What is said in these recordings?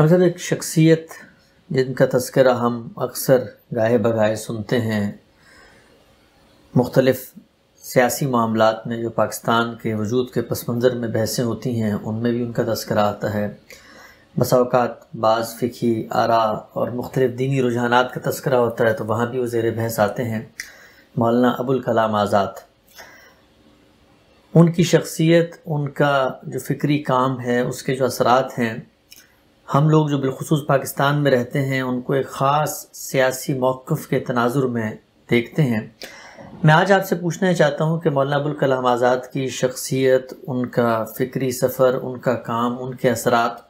अब सर एक शख्सियत जिनका तस्करा हम अक्सर गाहे बगाए सुनते हैं मुख्तलफ़ सियासी मामलों में जो पाकिस्तान के वजूद के पस मंज़र में बहसें होती हैं उनमें भी उनका तस्करा आता है बसाओकात बाज़ फ़िकी आरा और मुख्तलिफ़ दीनी रुझानात का तस्करा होता है तो वहाँ भी वो जेर बहस आते हैं मौलाना अबुल कलाम आज़ाद उनकी शख्सियत उनका जो फ़िक्री काम है उसके जो असरात हैं हम लोग जो बिलखसूस पाकिस्तान में रहते हैं उनको एक ख़ास सियासी मौक़ के तनाजुर में देखते हैं मैं आज आपसे पूछना चाहता हूँ कि मौलाना कलाम आज़ाद की शख्सियत उनका फ़िक्री सफ़र उनका काम उनके असरात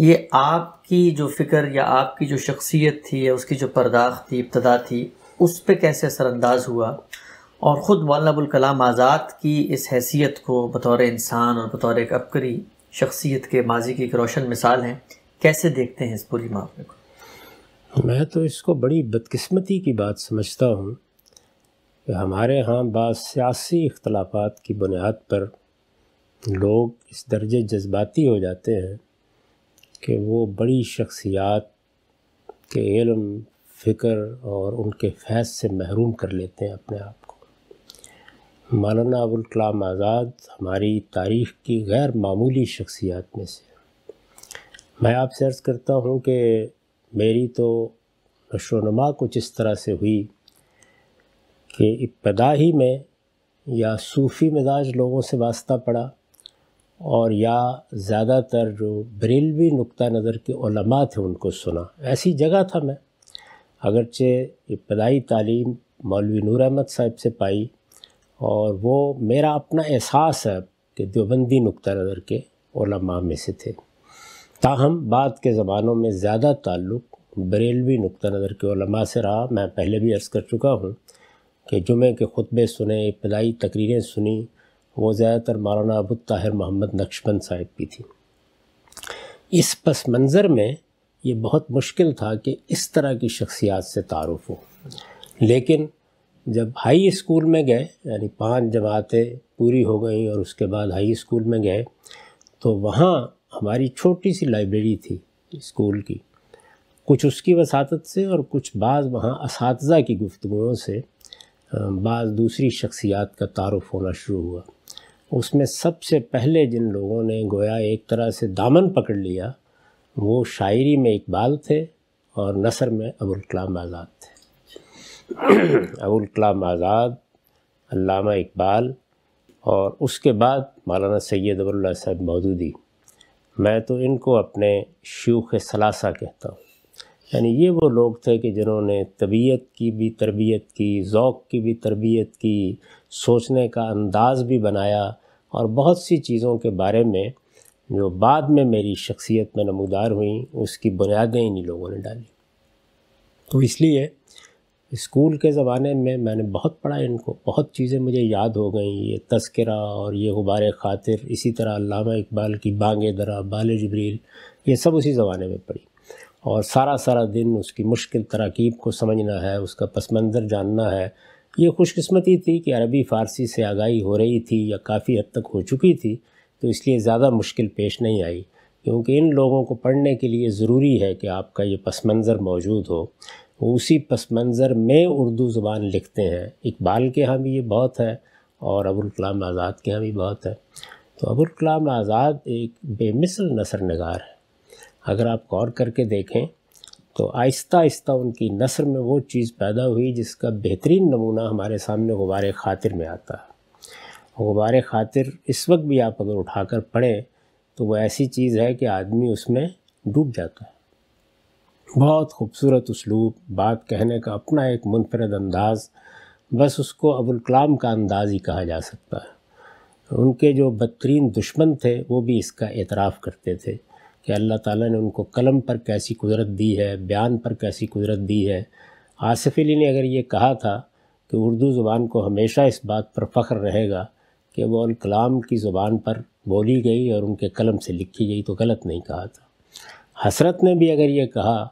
ये आपकी जो फ़िक्र या आपकी जो शख्सियत थी या उसकी जो परदाख थी इब्तदा थी उस पर कैसे असरानंदाज हुआ और ख़ुद मौलाना कलाम आज़ाद की इस हैसियत को बतौर इंसान और बतौर एक अबकरी शख्सियत के माजी की एक रोशन मिसाल हैं कैसे देखते हैं इस पूरी मामले को मैं तो इसको बड़ी बदकस्मती की बात समझता हूँ कि हमारे यहाँ बाद सियासी इख्तलाफात की बुनियाद पर लोग इस दर्जे जज्बाती हो जाते हैं कि वो बड़ी शख्सियात के इल्म फ़िक्र और उनके फैज़ से महरूम कर लेते हैं अपने आप मौलाना अबुलकलाम आज़ाद हमारी तारीख़ की गैर मामूली शख्सियात में से मैं आपसे अर्ज़ करता हूँ कि मेरी तो नशोनमा कुछ इस तरह से हुई कि इब्तदा ही में या सूफ़ी मिजाज लोगों से वास्ता पड़ा और या ज़्यादातर जो बरेलवी नुक़ नज़र के ओलमा थे उनको सुना ऐसी जगह था मैं अगरचे इब्तदाई तालीम मौलवी नूर अहमद साहब से पाई और वो मेरा अपना एहसास है कि देवबंदी नुक़ नज़र के ओलमा में से थे ताहम बाद के ज़मानों में ज़्यादा ताल्लुक़ बरेलवी नुक़ नज़र के ओलमा से रहा मैं पहले भी अर्ज़ कर चुका हूँ कि जुमे के खुतबे सुने इब्तदाई तकरीरें सुनी वो ज़्यादातर मौलाना अबू ताहिर मोहम्मद नक्शबंद साहिब की थी इस पस मंज़र में ये बहुत मुश्किल था कि इस तरह की शख्सियात से तारफ़ हो लेकिन जब हाई स्कूल में गए यानी पांच जमातें पूरी हो गई और उसके बाद हाई स्कूल में गए तो वहाँ हमारी छोटी सी लाइब्रेरी थी स्कूल की कुछ उसकी वसात से और कुछ बाज़ वहाँ इस की गुफ्तुओं से बाज़ दूसरी शख्सियात का तारफ़ होना शुरू हुआ उसमें सबसे पहले जिन लोगों ने गोया एक तरह से दामन पकड़ लिया वो शायरी में इकबाल थे और नसर में अबुल कलाम आज़ाद थे अबुल कलाम आज़ाद अलामा इकबाल और उसके बाद मौलाना सैद अबुल्ला साहब मौदूदी मैं तो इनको अपने शूख सलासा कहता हूँ यानी ये वो लोग थे कि जिन्होंने तबीयत की भी तरबियत की ओक़ की भी तरबियत की सोचने का अंदाज़ भी बनाया और बहुत सी चीज़ों के बारे में जो बाद में मेरी शख्सियत में नमदार हुई उसकी बुनियादें इन्हीं लोगों ने डाली तो इसलिए स्कूल के ज़माने में मैंने बहुत पढ़ा इनको बहुत चीज़ें मुझे याद हो गई ये तस्करा और ये गुबार ख़ातिर इसी तरह अलामा इकबाल की बांगे दरा बाल जबरील ये सब उसी ज़माने में पढ़ी और सारा सारा दिन उसकी मुश्किल तरकीब को समझना है उसका पस मंज़र जानना है ये खुशकस्मती थी कि अरबी फ़ारसी से आगाही हो रही थी या काफ़ी हद तक हो चुकी थी तो इसलिए ज़्यादा मुश्किल पेश नहीं आई क्योंकि इन लोगों को पढ़ने के लिए ज़रूरी है कि आपका ये पस मंज़र मौजूद हो वो उसी पस मंज़र में उर्दू ज़बान लिखते हैं इकबाल के यहाँ भी ये बहुत है और अबुल कलाम आज़ाद के यहाँ भी बहुत है तो अबुल कलाम आज़ाद एक बेमिसल नसर नगार है अगर आप गौर करके देखें तो आहिस्ता आहिस्ता उनकी नसर में वो चीज़ पैदा हुई जिसका बेहतरीन नमूना हमारे सामने गुबार ख़ातिर में आता है गुबार ख़ातिर इस वक्त भी आप अगर उठा कर पढ़ें तो वह ऐसी चीज़ है कि आदमी उसमें डूब जाता है बहुत खूबसूरत उसलूब बात कहने का अपना एक मुनफरद अंदाज़ बस उसको अबुल कलाम का अंदाज़ ही कहा जा सकता है उनके जो बदतरीन दुश्मन थे वो भी इसका एतराफ़ करते थे कि अल्लाह ताला ने उनको कलम पर कैसी कुदरत दी है बयान पर कैसी कुदरत दी है आसिफ अली ने अगर ये कहा था कि उर्दू ज़ुबान को हमेशा इस बात पर फ़ख्र रहेगा कि वो कलाम की ज़ुबान पर बोली गई और उनके कलम से लिखी गई तो गलत नहीं कहा था हसरत ने भी अगर ये कहा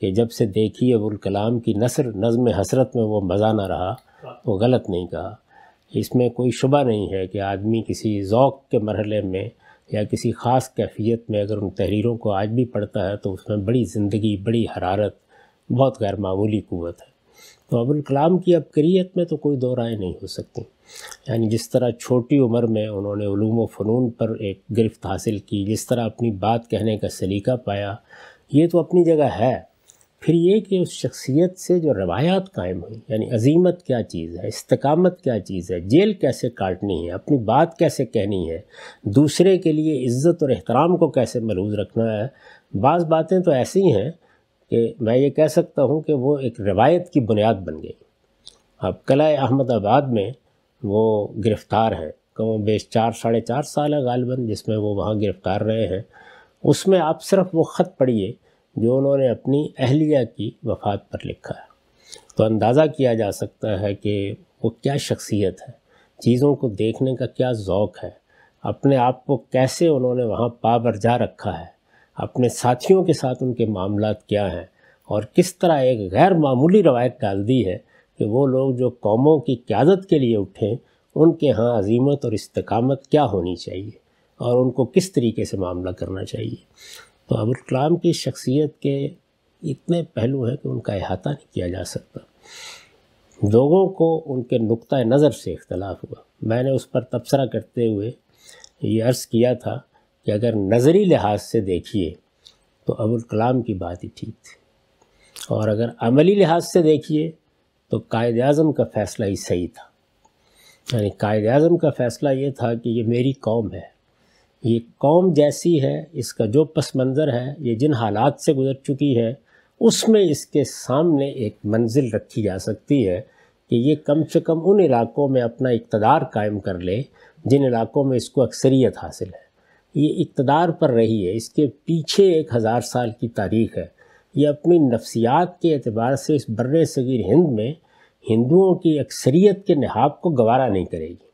कि जब से देखी अबुल कलाम की नसर नज़म हसरत में वो मज़ा ना रहा वो गलत नहीं कहा इसमें कोई शुबा नहीं है कि आदमी किसी ओक़ के मरहले में या किसी ख़ास कैफियत में अगर उन तहरीरों को आज भी पढ़ता है तो उसमें बड़ी ज़िंदगी बड़ी हरारत बहुत गैरमामूली क़वत है तो अबुल कलाम की करियत में तो कोई दो राय नहीं हो सकती यानी जिस तरह छोटी उम्र में उन्होंने ूम फ़नून पर एक गिरफ्त हासिल की जिस तरह अपनी बात कहने का सलीका पाया ये तो अपनी जगह है फिर ये कि उस शख्सियत से जो रवायात कायम हुई यानी अजीमत क्या चीज़ है इस्तकामत क्या चीज़ है जेल कैसे काटनी है अपनी बात कैसे कहनी है दूसरे के लिए इज़्ज़त और अहतराम को कैसे मलूज रखना है बाज़ बातें तो ऐसी हैं कि मैं ये कह सकता हूँ कि वो एक रवायत की बुनियाद बन गई अब कला अहमदाबाद में वो गिरफ़्तार हैं कम बेश चार साढ़े चार साल है गालबन जिसमें वो वहाँ गिरफ़्तार रहे हैं उसमें आप सिर्फ वो ख़त पढ़िए जो उन्होंने अपनी अहलिया की वफ़ात पर लिखा है तो अंदाज़ा किया जा सकता है कि वो क्या शख्सियत है चीज़ों को देखने का क्या ओक़ है अपने आप को कैसे उन्होंने वहाँ जा रखा है अपने साथियों के साथ उनके मामला क्या हैं और किस तरह एक गैर मामूली रवायत डाल दी है कि वो लोग जो कौमों की क्यादत के लिए उठें उनके यहाँ अजीमत और इस्तकामत क्या होनी चाहिए और उनको किस तरीके से मामला करना चाहिए तो अबुल कलाम की शख्सियत के इतने पहलू हैं कि उनका अहाता नहीं किया जा सकता लोगों को उनके नुक़ नज़र से इख्तलाफ हुआ मैंने उस पर तबसरा करते हुए ये अर्ज़ किया था कि अगर नज़री लिहाज से देखिए तो अबुल कलाम की बात ही ठीक थी और अगर अमली लिहाज से देखिए तो कायद अज़म का फ़ैसला ही सही था यानी कायद अज़म का फ़ैसला ये था कि ये मेरी कौम है ये कौम जैसी है इसका जो पस मंज़र है ये जिन हालात से गुज़र चुकी है उसमें इसके सामने एक मंजिल रखी जा सकती है कि ये कम से कम उन इलाकों में अपना इकतदार कायम कर ले जिन इलाकों में इसको अक्सरियत हासिल है ये इकतदार पर रही है इसके पीछे एक हज़ार साल की तारीख़ है ये अपनी नफ्सियात के अतबार से इस बर सग़ीर हिंद में हिंदुओं की अक्सरियत के नहाब को गवारा नहीं करेगी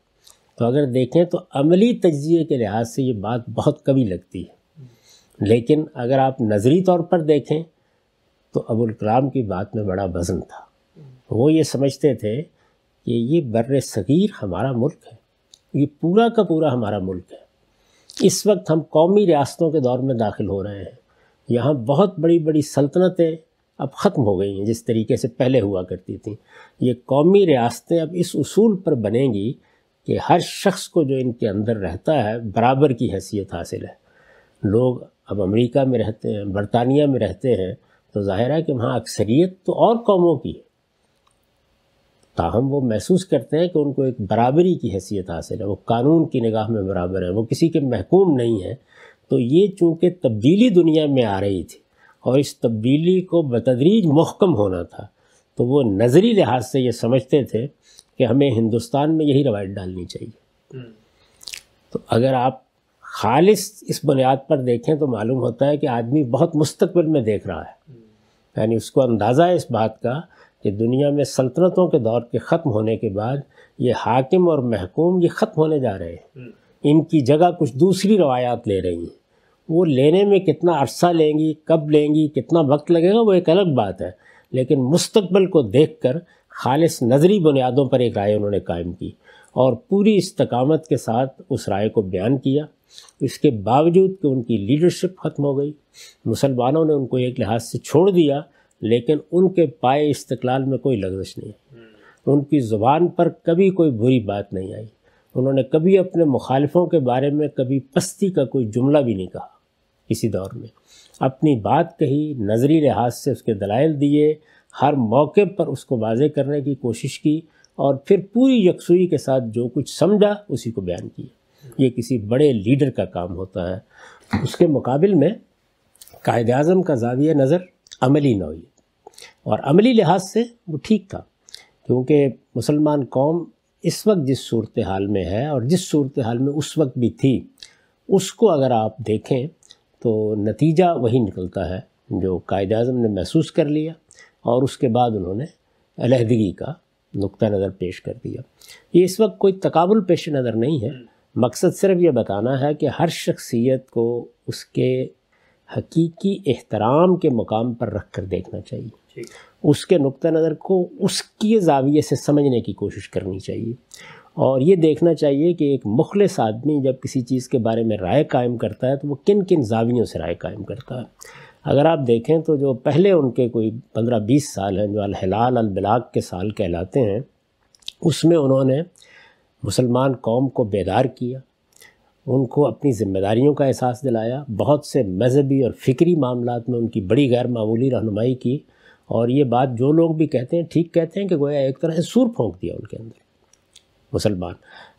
तो अगर देखें तो अमली तजिए के लिहाज से ये बात बहुत कमी लगती है लेकिन अगर आप नज़री तौर पर देखें तो अबुल कलाम की बात में बड़ा वज़न था वो ये समझते थे कि ये बर सग़ीर हमारा मुल्क है ये पूरा का पूरा हमारा मुल्क है इस वक्त हम कौमी रियासतों के दौर में दाखिल हो रहे हैं यहाँ बहुत बड़ी बड़ी सल्तनतें अब ख़त्म हो गई हैं जिस तरीके से पहले हुआ करती थी ये कौमी रियासतें अब इस असूल पर बनेंगी कि हर शख्स को जो इनके अंदर रहता है बराबर की हैसियत हासिल है लोग अब अमेरिका में रहते हैं बरतानिया में रहते हैं तो जाहिर है कि वहाँ अक्सरियत तो और कौमों की है ताहम वो महसूस करते हैं कि उनको एक बराबरी की हैसियत हासिल है वो कानून की निगाह में बराबर है वो किसी के महकूम नहीं है तो ये चूँकि तब्दीली दुनिया में आ रही थी और इस तब्दीली को बतदरीज महकम होना था तो वो नज़री लिहाज से ये समझते थे कि हमें हिंदुस्तान में यही रवायत डालनी चाहिए हम्म। तो अगर आप खालिस इस बुनियाद पर देखें तो मालूम होता है कि आदमी बहुत मुस्तबिल में देख रहा है हम्म। यानी उसको अंदाज़ा है इस बात का कि दुनिया में सल्तनतों के दौर के ख़त्म होने के बाद ये हाकिम और महकूम ये ख़त्म होने जा रहे हैं हम्म। इनकी जगह कुछ दूसरी रवायात ले रही हैं वो लेने में कितना अरसा लेंगी कब लेंगी कितना वक्त लगेगा वो एक अलग बात है लेकिन मुस्तबल को देख कर खालिस नज़री बुनियादों पर एक राय उन्होंने कायम की और पूरी इस्तकामत के साथ उस राय को बयान किया इसके बावजूद कि उनकी लीडरशिप ख़त्म हो गई मुसलमानों ने उनको एक लिहाज से छोड़ दिया लेकिन उनके पाए इस्तलाल में कोई लग्जश नहीं हम्म। उनकी ज़ुबान पर कभी कोई बुरी बात नहीं आई उन्होंने कभी अपने मुखालफों के बारे में कभी पस्ती का कोई जुमला भी नहीं कहा किसी दौर में अपनी बात कही नज़री लिहाज से उसके दलाइल दिए हर मौके पर उसको वाजे करने की कोशिश की और फिर पूरी यकसुई के साथ जो कुछ समझा उसी को बयान किया ये किसी बड़े लीडर का काम होता है उसके मुकाबल में कायद अजम का जाविया नज़र अमली नौीय और अमली लिहाज से वो ठीक था क्योंकि मुसलमान कौम इस वक्त जिस सूरत हाल में है और जिस सूरत हाल में उस वक्त भी थी उसको अगर आप देखें तो नतीजा वही निकलता है जो कायद अजम ने महसूस कर लिया और उसके बाद उन्होंने अलहदगी का नुक़ नज़र पेश कर दिया ये इस वक्त कोई तकाबुल पेश नज़र नहीं है मकसद सिर्फ ये बताना है कि हर शख्सियत को उसके हकीकी एहतराम के मुकाम पर रख कर देखना चाहिए उसके नुक़ नज़र को उसके जाविये से समझने की कोशिश करनी चाहिए और ये देखना चाहिए कि एक मुखलस आदमी जब किसी चीज़ के बारे में राय कायम करता है तो वो किन किन जावियों से राय कायम करता है अगर आप देखें तो जो पहले उनके कोई पंद्रह बीस साल हैं जो अलहलाल अलबलाग के साल कहलाते हैं उसमें उन्होंने मुसलमान कौम को बेदार किया उनको अपनी ज़िम्मेदारियों का एहसास दिलाया बहुत से मजहबी और फ़िक्री मामला में उनकी बड़ी गैर मामूली रहनुमाई की और ये बात जो लोग भी कहते हैं ठीक कहते हैं कि गोया एक तरह से सूर फोंक दिया उनके अंदर मुसलमान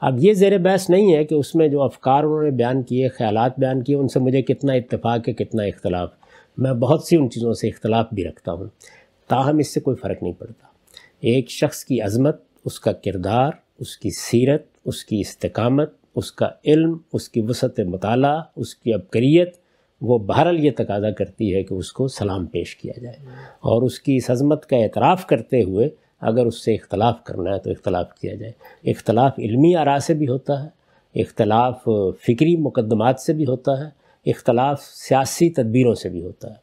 अब ये जेर बहस नहीं है कि उसमें जो अफकार उन्होंने बयान किए ख्याल बयान किए उनसे मुझे कितना इतफाक़ है कितना इख्तलाफ मैं बहुत सी उन चीज़ों से इख्तलाफ भी रखता हूँ ताहम इससे कोई फ़र्क नहीं पड़ता एक शख्स की अज़मत उसका किरदार उसकी सीरत उसकी इस्तकामत उसका इल्म उसकी वसत मताल उसकी अबकरीत वो बहरल ये तकादा करती है कि उसको सलाम पेश किया जाए और उसकी इस अज़मत का एतराफ़ करते हुए अगर उससे इख्तलाफ करना है तो इख्तलाफ किया जाए इख्तलाफ इल्मी आरा से भी होता है इख्तलाफ फ़िक्री मुकदमात से भी होता है इख्तलाफ सियासी तदबीरों से भी होता है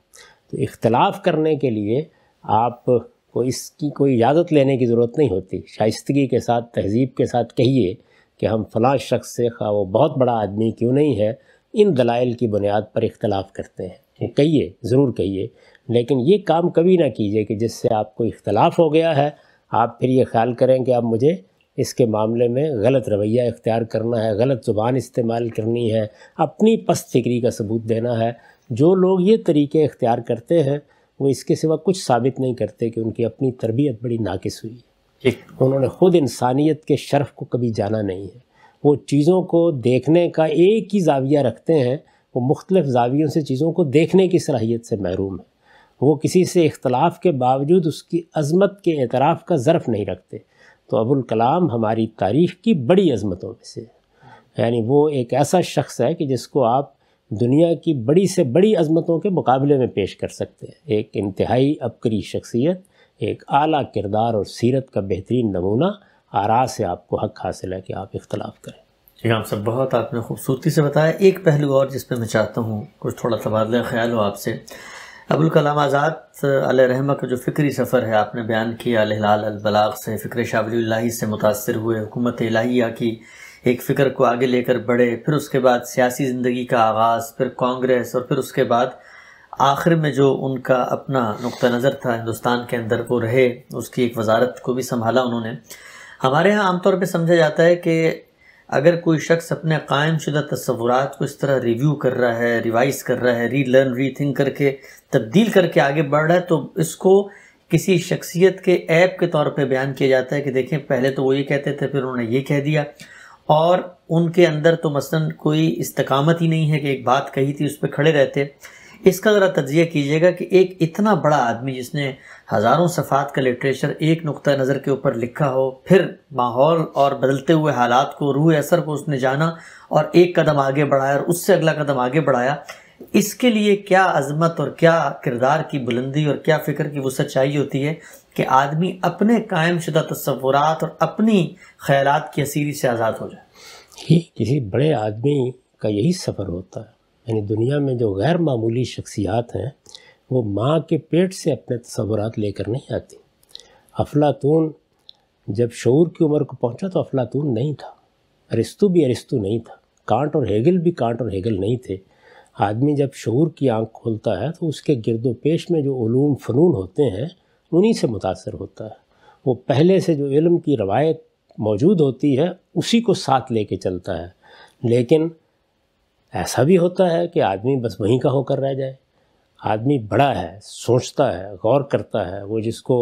तो इख्तलाफ करने के लिए आप को इसकी कोई इजाज़त लेने की ज़रूरत नहीं होती शाइस्तगी के साथ तहजीब के साथ कहिए कि हम फलां शख्स से खा वो बहुत बड़ा आदमी क्यों नहीं है इन दलाइल की बुनियाद पर इख्तलाफ करते हैं कहिए ज़रूर कहिए लेकिन ये काम कभी ना कीजिए कि जिससे आपको इख्तलाफ हो गया है आप फिर ये ख्याल करें कि आप मुझे इसके मामले में गलत रवैया इख्तियार करना है गलत ज़ुबान इस्तेमाल करनी है अपनी पस्त फिक्री का सबूत देना है जो लोग ये तरीके इख्तियार करते हैं वो इसके सिवा कुछ साबित नहीं करते कि उनकी अपनी तरबियत बड़ी नाकस हुई है उन्होंने ख़ुद इंसानियत के शर्फ को कभी जाना नहीं है वो चीज़ों को देखने का एक ही जाविया रखते हैं वो मुख्तलिफ़ जावियों से चीज़ों को देखने की सलाहियत से महरूम है वो किसी से इख्तलाफ के बावजूद उसकी अजमत के एतराफ़ का ज़र्फ़ नहीं रखते तो अबुल कलाम हमारी तारीख़ की बड़ी अज़मतों में से यानी वो एक ऐसा शख्स है कि जिसको आप दुनिया की बड़ी से बड़ी अज़मतों के मुकाबले में पेश कर सकते हैं एक इंतहाई अबकरी शख्सियत एक आला किरदार और सीरत का बेहतरीन नमूना आरा से आपको हक हासिल है कि आप इख्तलाफ करें हम हाँ, साहब बहुत आपने खूबसूरती से बताया एक पहलू और जिस पर मैं चाहता हूँ कुछ थोड़ा तबादला ख्याल हो आपसे अबुल कलाम आज़ाद रहम का जो फ़िक्री सफ़र है आपने बयान किया लाल अलबलाग से फ़िक्र शाहवली से मुतासर हुए हुकूमत लाहिया की एक फ़िक्र को आगे लेकर बढ़े फिर उसके बाद सियासी ज़िंदगी का आगाज़ फिर कांग्रेस और फिर उसके बाद आखिर में जो उनका अपना नुक़ नज़र था हिंदुस्तान के अंदर वो रहे उसकी एक वजारत को भी संभाला उन्होंने हमारे यहाँ आमतौर पर समझा जाता है कि अगर कोई शख्स अपने कायम शुदा तस्वुरात को इस तरह रिव्यू कर रहा है रिवाइज कर रहा है री लर्न री थिंक करके तब्दील करके आगे बढ़ रहा है तो इसको किसी शख्सियत के ऐप के तौर पर बयान किया जाता है कि देखें पहले तो वो ये कहते थे फिर उन्होंने ये कह दिया और उनके अंदर तो मसलन कोई इस्तकामत ही नहीं है कि एक बात कही थी उस पर खड़े रहते इसका ज़रा तजिया कीजिएगा कि एक इतना बड़ा आदमी जिसने हज़ारों सफ़ात का लिटरेचर एक नुक़ नज़र के ऊपर लिखा हो फिर माहौल और बदलते हुए हालात को रूह असर को उसने जाना और एक कदम आगे बढ़ाया और उससे अगला कदम आगे बढ़ाया इसके लिए क्या अजमत और क्या किरदार की बुलंदी और क्या फ़िक्र की वसत चाहिए होती है कि आदमी अपने कायम शुदा तस्वुरात और अपनी ख्याल की असीरी से आज़ाद हो जाए किसी बड़े आदमी का यही सफ़र होता है यानी दुनिया में जो गैर मामूली शख्सियात हैं वो माँ के पेट से अपने तस्वरत लेकर नहीं आती अफलातून जब शूर की उम्र को पहुँचा तो अफलातून नहीं था अरिस्तु भी अरिस्तु नहीं था कांट और हेगल भी कांट और हेगल नहीं थे आदमी जब शूर की आंख खोलता है तो उसके गिरदोपेश में जो ूम फ़नून होते हैं उन्हीं से मुतासर होता है वो पहले से जो इल्म की रवायत मौजूद होती है उसी को साथ लेके चलता है लेकिन ऐसा भी होता है कि आदमी बस वहीं का होकर रह जाए आदमी बड़ा है सोचता है गौर करता है वो जिसको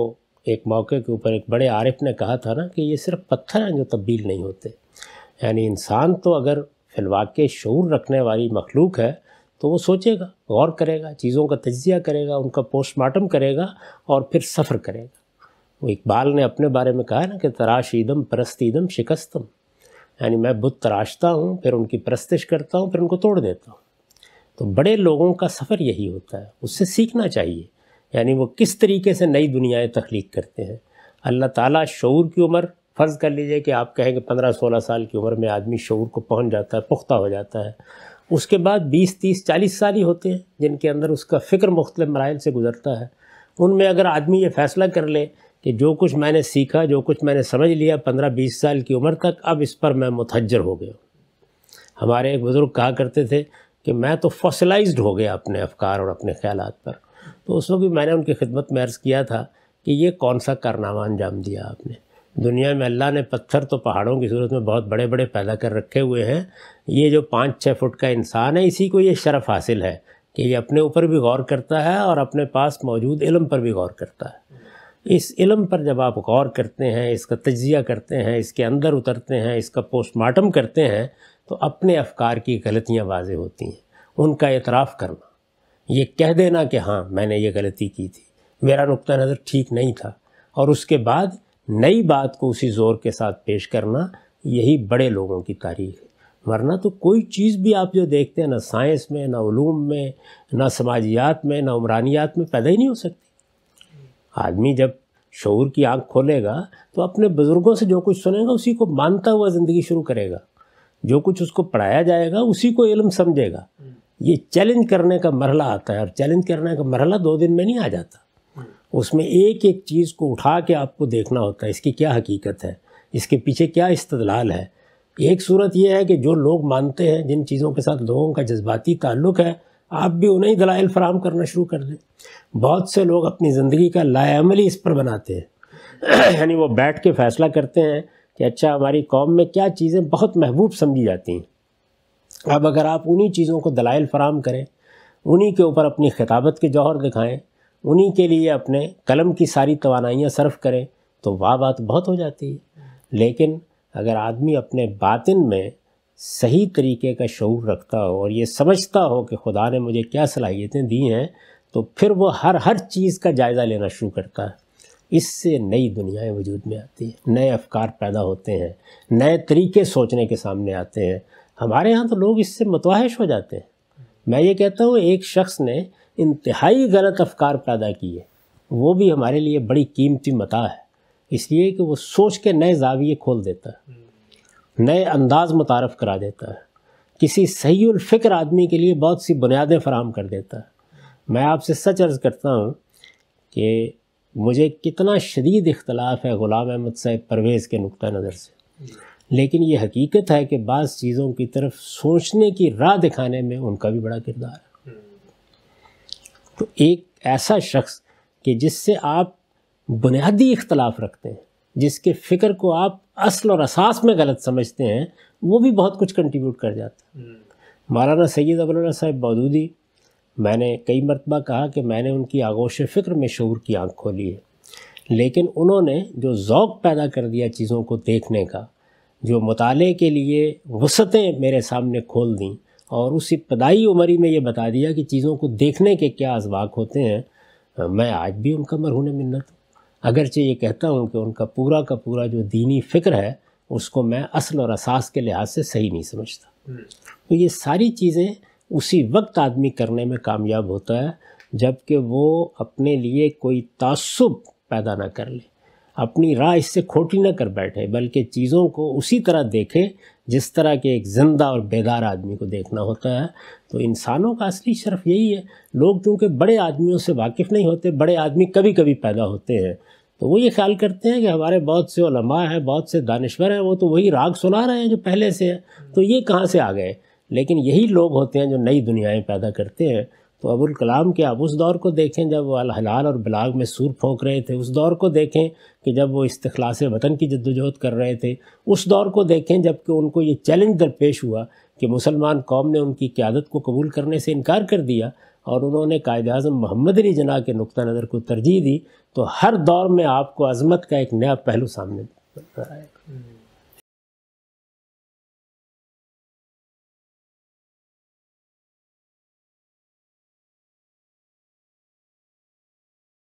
एक मौके के ऊपर एक बड़े आरिफ ने कहा था ना कि ये सिर्फ पत्थर हैं जो तब्दील नहीं होते यानी इंसान तो अगर फिलवाक़ शूर रखने वाली मखलूक है तो वो सोचेगा गौर करेगा चीज़ों का तजिया करेगा उनका पोस्टमार्टम करेगा और फिर सफ़र करेगा वो इकबाल ने अपने बारे में कहा ना कि तराश ईदम परस्त ईदम शिकस्तम यानी मैं बुत तराशता हूँ फिर उनकी प्रस्तिश करता हूँ फिर उनको तोड़ देता हूँ तो बड़े लोगों का सफ़र यही होता है उससे सीखना चाहिए यानी वो किस तरीके से नई दुनियाएं तख्लीक करते हैं अल्लाह ताला शूर की उम्र फ़र्ज़ कर लीजिए कि आप कहें कि पंद्रह सोलह साल की उम्र में आदमी शूर को पहुँच जाता है पुख्ता हो जाता है उसके बाद बीस तीस चालीस साल ही होते हैं जिनके अंदर उसका फ़िक्र मुख्तलिफ मराइल से गुजरता है उनमें अगर आदमी ये फ़ैसला कर ले कि जो कुछ मैंने सीखा जो कुछ मैंने समझ लिया पंद्रह बीस साल की उम्र तक अब इस पर मैं मुतजर हो गया हमारे एक बुज़ुर्ग कहा करते थे कि मैं तो फसलाइज हो गया अपने अफकार और अपने ख्याल पर तो उस वक्त भी मैंने उनकी खिदमत में अर्ज़ किया था कि ये कौन सा कारनामा अंजाम दिया आपने दुनिया में अल्लाह ने पत्थर तो पहाड़ों की सूरत में बहुत बड़े बड़े पैदा कर रखे हुए हैं ये जो पाँच छः फुट का इंसान है इसी को ये शरफ़ हासिल है कि ये अपने ऊपर भी गौर करता है और अपने पास मौजूद इलम पर भी गौर करता है इस इलम पर जब आप गौर करते हैं इसका तजिया करते हैं इसके अंदर उतरते हैं इसका पोस्टमार्टम करते हैं तो अपने अफकार की गलतियाँ वाज होती हैं उनका एतराफ़ करना ये कह देना कि हाँ मैंने ये गलती की थी मेरा नुक़ नज़र ठीक नहीं था और उसके बाद नई बात को उसी ज़ोर के साथ पेश करना यही बड़े लोगों की तारीख है वरना तो कोई चीज़ भी आप जो देखते हैं ना साइंस में ना ूम में ना समाजियात में ना उमरानियात में पैदा ही नहीं हो सकती आदमी जब शौर की आँख खोलेगा तो अपने बुज़ुर्गों से जो कुछ सुनेगा उसी को मानता हुआ ज़िंदगी शुरू करेगा जो कुछ उसको पढ़ाया जाएगा उसी को इलम समझेगा ये चैलेंज करने का मरहला आता है और चैलेंज करने का मरहला दो दिन में नहीं आ जाता उसमें एक एक चीज़ को उठा के आपको देखना होता है इसकी क्या हकीकत है इसके पीछे क्या इस्तलाल है एक सूरत यह है कि जो लोग मानते हैं जिन चीज़ों के साथ लोगों का जज्बाती ताल्लुक है आप भी उन्हें दलाइल फ्राहम करना शुरू कर दें बहुत से लोग अपनी ज़िंदगी का लाआमली इस पर बनाते हैं यानी वो बैठ के फ़ैसला करते हैं कि अच्छा हमारी कौम में क्या चीज़ें बहुत महबूब समझी जाती हैं अब अगर आप उन्हीं चीज़ों को दलाइल फ्राहम करें उन्हीं के ऊपर अपनी खिताबत के जौहर दिखाएं उन्हीं के लिए अपने कलम की सारी तोानाइयाँ सर्फ करें तो वाह बात बहुत हो जाती है लेकिन अगर आदमी अपने बातिन में सही तरीके का शूर रखता हो और ये समझता हो कि खुदा ने मुझे क्या सलाहियतें दी हैं तो फिर वो हर हर चीज़ का जायज़ा लेना शुरू करता है इससे नई दुनियाएं वजूद में आती हैं नए अफकार पैदा होते हैं नए तरीके सोचने के सामने आते हैं हमारे यहाँ तो लोग इससे मतवाहिश हो जाते हैं मैं ये कहता हूँ एक शख्स ने इंतहाई गलत अफकार पैदा किए वो भी हमारे लिए बड़ी कीमती मता है इसलिए कि वो सोच के नए जाविये खोल देता है नए अंदाज मुतारफ़ करा देता है किसी सही फ़िक्र आदमी के लिए बहुत सी बुनियादें फराम कर देता है मैं आपसे सच अर्ज़ करता हूँ कि मुझे कितना शदीद इख्तलाफ है ग़ुलाम अहमद साहब परवेज़ के नुक़ नज़र से लेकिन ये हकीकत है कि बाज़ चीज़ों की तरफ सोचने की राह दिखाने में उनका भी बड़ा किरदार है तो एक ऐसा शख्स कि जिससे आप बुनियादी इख्तलाफ रखते हैं जिसके फ़िक्र को आप असल और असास में गलत समझते हैं वो भी बहुत कुछ कंट्रीब्यूट कर जाता है हम्म। मौलाना सैद अबराना साहब मौदूदी मैंने कई मरतबा कहा कि मैंने उनकी आगोश फ़िक्र में शूर की आँख खोली है लेकिन उन्होंने जो ओक़ पैदा कर दिया चीज़ों को देखने का जो मताले के लिए वसतें मेरे सामने खोल दी और उस इब्तदाई उमरी में ये बता दिया कि चीज़ों को देखने के क्या असबाक होते हैं मैं आज भी उनका मरहून मिन्नत हूँ अगरचे ये कहता हूँ कि उनका पूरा का पूरा जो दीनी फ़िक्र है उसको मैं असल और असास के लिहाज से सही नहीं समझता तो ये सारी चीज़ें उसी वक्त आदमी करने में कामयाब होता है जबकि वो अपने लिए कोई तसब पैदा ना कर ले अपनी राह इससे खोटी ना कर बैठे बल्कि चीज़ों को उसी तरह देखे जिस तरह के एक ज़िंदा और बेदार आदमी को देखना होता है तो इंसानों का असली शर्फ यही है लोग चूँकि बड़े आदमियों से वाकिफ़ नहीं होते बड़े आदमी कभी कभी पैदा होते हैं तो वो ये ख्याल करते हैं कि हमारे बहुत से लम्बा हैं बहुत से दानश्वर हैं वो तो वही राग सुना रहे हैं जो पहले से है तो ये कहाँ से आ गए लेकिन यही लोग होते हैं जो नई दुनियाएँ पैदा करते हैं तो अबुल कलाम के आप उस दौर को देखें जब वो हलाल और बलाग में सूर फोंक रहे थे उस दौर को देखें कि जब वो इस्तलास वतन की जद्दोजहद कर रहे थे उस दौर को देखें जबकि उनको ये चैलेंज दरपेश हुआ कि मुसलमान कौम ने उनकी क्यादत को कबूल करने से इनकार कर दिया और उन्होंने कायद अजम मोहम्मद अली जना के नुक़ नज़र को तरजीह दी तो हर दौर में आपको अजमत का एक नया पहलू सामने आया